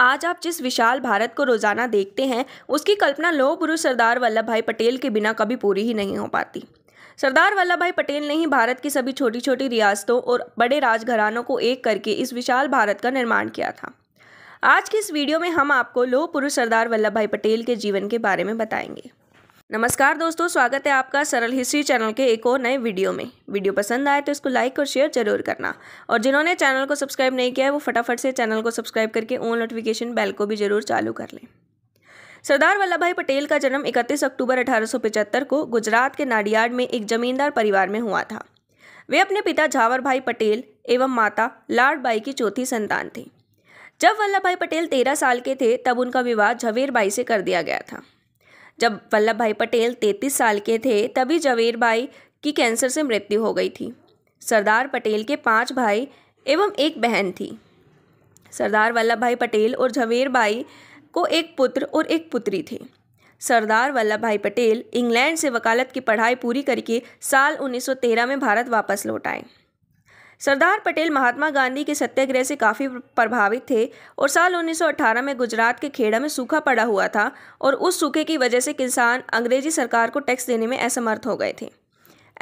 आज आप जिस विशाल भारत को रोजाना देखते हैं उसकी कल्पना लोह पुरुष सरदार वल्लभ भाई पटेल के बिना कभी पूरी ही नहीं हो पाती सरदार वल्लभ भाई पटेल ने ही भारत की सभी छोटी छोटी रियासतों और बड़े राजघरानों को एक करके इस विशाल भारत का निर्माण किया था आज के इस वीडियो में हम आपको लोह पुरुष सरदार वल्लभ भाई पटेल के जीवन के बारे में बताएंगे नमस्कार दोस्तों स्वागत है आपका सरल हिस्ट्री चैनल के एक और नए वीडियो में वीडियो पसंद आए तो इसको लाइक और शेयर जरूर करना और जिन्होंने चैनल को सब्सक्राइब नहीं किया है वो फटाफट से चैनल को सब्सक्राइब करके ऑन नोटिफिकेशन बेल को भी जरूर चालू कर लें सरदार वल्लभ भाई पटेल का जन्म इकतीस अक्टूबर अठारह को गुजरात के नाडियाड में एक जमींदार परिवार में हुआ था वे अपने पिता झावर भाई पटेल एवं माता लाड बाई की चौथी संतान थी जब वल्लभ भाई पटेल तेरह साल के थे तब उनका विवाह झवेर बाई से कर दिया गया था जब वल्लभ भाई पटेल तैंतीस साल के थे तभी जवेर भाई की कैंसर से मृत्यु हो गई थी सरदार पटेल के पांच भाई एवं एक बहन थी सरदार वल्लभ भाई पटेल और झवेर भाई को एक पुत्र और एक पुत्री थी सरदार वल्लभ भाई पटेल इंग्लैंड से वकालत की पढ़ाई पूरी करके साल 1913 में भारत वापस लौट आए सरदार पटेल महात्मा गांधी के सत्याग्रह से काफ़ी प्रभावित थे और साल 1918 में गुजरात के खेड़ा में सूखा पड़ा हुआ था और उस सूखे की वजह से किसान अंग्रेजी सरकार को टैक्स देने में असमर्थ हो गए थे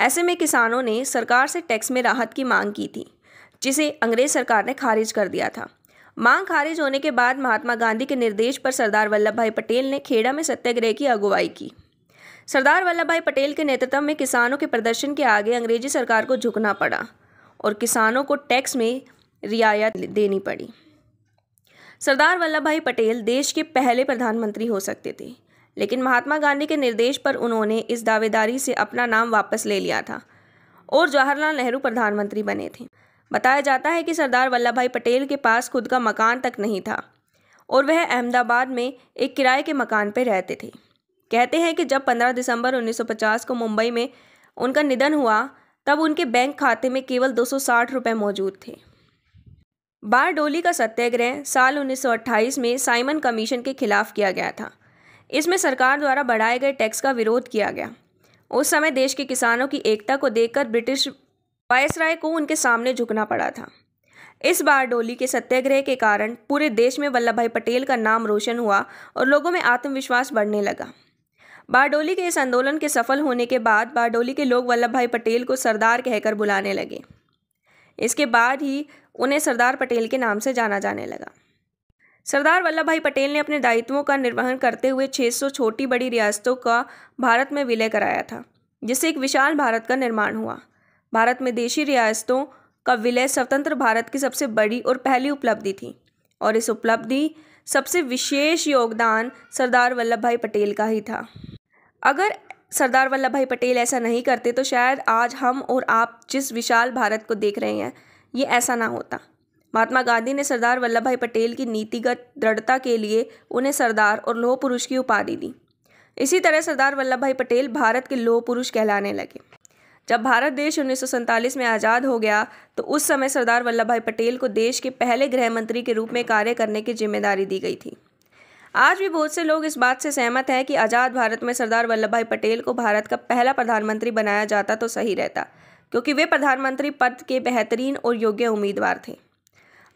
ऐसे में किसानों ने सरकार से टैक्स में राहत की मांग की थी जिसे अंग्रेज सरकार ने खारिज कर दिया था मांग खारिज होने के बाद महात्मा गांधी के निर्देश पर सरदार वल्लभ भाई पटेल ने खेड़ा में सत्याग्रह की अगुवाई की सरदार वल्लभ भाई पटेल के नेतृत्व में किसानों के प्रदर्शन के आगे अंग्रेजी सरकार को झुकना पड़ा और किसानों को टैक्स में रियायत देनी पड़ी सरदार वल्लभ भाई पटेल देश के पहले प्रधानमंत्री हो सकते थे लेकिन महात्मा गांधी के निर्देश पर उन्होंने इस दावेदारी से अपना नाम वापस ले लिया था और जवाहरलाल नेहरू प्रधानमंत्री बने थे बताया जाता है कि सरदार वल्लभ भाई पटेल के पास खुद का मकान तक नहीं था और वह अहमदाबाद में एक किराए के मकान पर रहते थे कहते हैं कि जब 15 दिसंबर 1950 को मुंबई में उनका निधन हुआ तब उनके बैंक खाते में केवल दो सौ मौजूद थे बारडोली का सत्याग्रह साल 1928 में साइमन कमीशन के खिलाफ किया गया था इसमें सरकार द्वारा बढ़ाए गए टैक्स का विरोध किया गया उस समय देश के किसानों की एकता को देखकर ब्रिटिश वायसराय को उनके सामने झुकना पड़ा था इस बारडोली के सत्याग्रह के कारण पूरे देश में वल्लभ भाई पटेल का नाम रोशन हुआ और लोगों में आत्मविश्वास बढ़ने लगा बारडोली के इस आंदोलन के सफल होने के बाद बारडोली के लोग वल्लभ भाई पटेल को सरदार कहकर बुलाने लगे इसके बाद ही उन्हें सरदार पटेल के नाम से जाना जाने लगा सरदार वल्लभ भाई पटेल ने अपने दायित्वों का निर्वहन करते हुए 600 छोटी बड़ी रियासतों का भारत में विलय कराया था जिससे एक विशाल भारत का निर्माण हुआ भारत में देशी रियासतों का विलय स्वतंत्र भारत की सबसे बड़ी और पहली उपलब्धि थी और इस उपलब्धि सबसे विशेष योगदान सरदार वल्लभ भाई पटेल का ही था अगर सरदार वल्लभ भाई पटेल ऐसा नहीं करते तो शायद आज हम और आप जिस विशाल भारत को देख रहे हैं ये ऐसा ना होता महात्मा गांधी ने सरदार वल्लभ भाई पटेल की नीतिगत दृढ़ता के लिए उन्हें सरदार और लोह पुरुष की उपाधि दी इसी तरह सरदार वल्लभ भाई पटेल भारत के लोह पुरुष कहलाने लगे जब भारत देश उन्नीस में आज़ाद हो गया तो उस समय सरदार वल्लभ भाई पटेल को देश के पहले गृह मंत्री के रूप में कार्य करने की जिम्मेदारी दी गई थी आज भी बहुत से लोग इस बात से सहमत हैं कि आज़ाद भारत में सरदार वल्लभ भाई पटेल को भारत का पहला प्रधानमंत्री बनाया जाता तो सही रहता क्योंकि वे प्रधानमंत्री पद के बेहतरीन और योग्य उम्मीदवार थे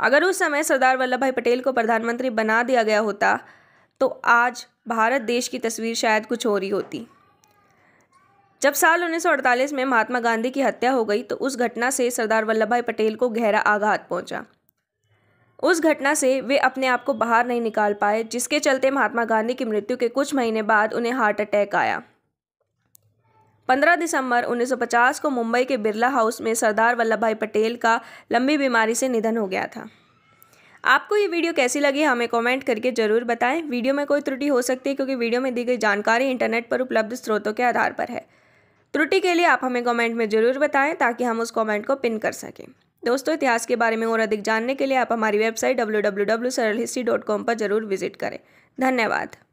अगर उस समय सरदार वल्लभ भाई पटेल को प्रधानमंत्री बना दिया गया होता तो आज भारत देश की तस्वीर शायद कुछ और ही होती जब साल 1948 में महात्मा गांधी की हत्या हो गई तो उस घटना से सरदार वल्लभ भाई पटेल को गहरा आघात पहुंचा उस घटना से वे अपने आप को बाहर नहीं निकाल पाए जिसके चलते महात्मा गांधी की मृत्यु के कुछ महीने बाद उन्हें हार्ट अटैक आया 15 दिसंबर 1950 को मुंबई के बिरला हाउस में सरदार वल्लभ भाई पटेल का लंबी बीमारी से निधन हो गया था आपको ये वीडियो कैसी लगी हमें कमेंट करके ज़रूर बताएं वीडियो में कोई त्रुटि हो सकती है क्योंकि वीडियो में दी गई जानकारी इंटरनेट पर उपलब्ध स्रोतों के आधार पर है त्रुटि के लिए आप हमें कमेंट में ज़रूर बताएं ताकि हम उस कमेंट को पिन कर सकें दोस्तों इतिहास के बारे में और अधिक जानने के लिए आप हमारी वेबसाइट डब्ल्यू पर ज़रूर विजिट करें धन्यवाद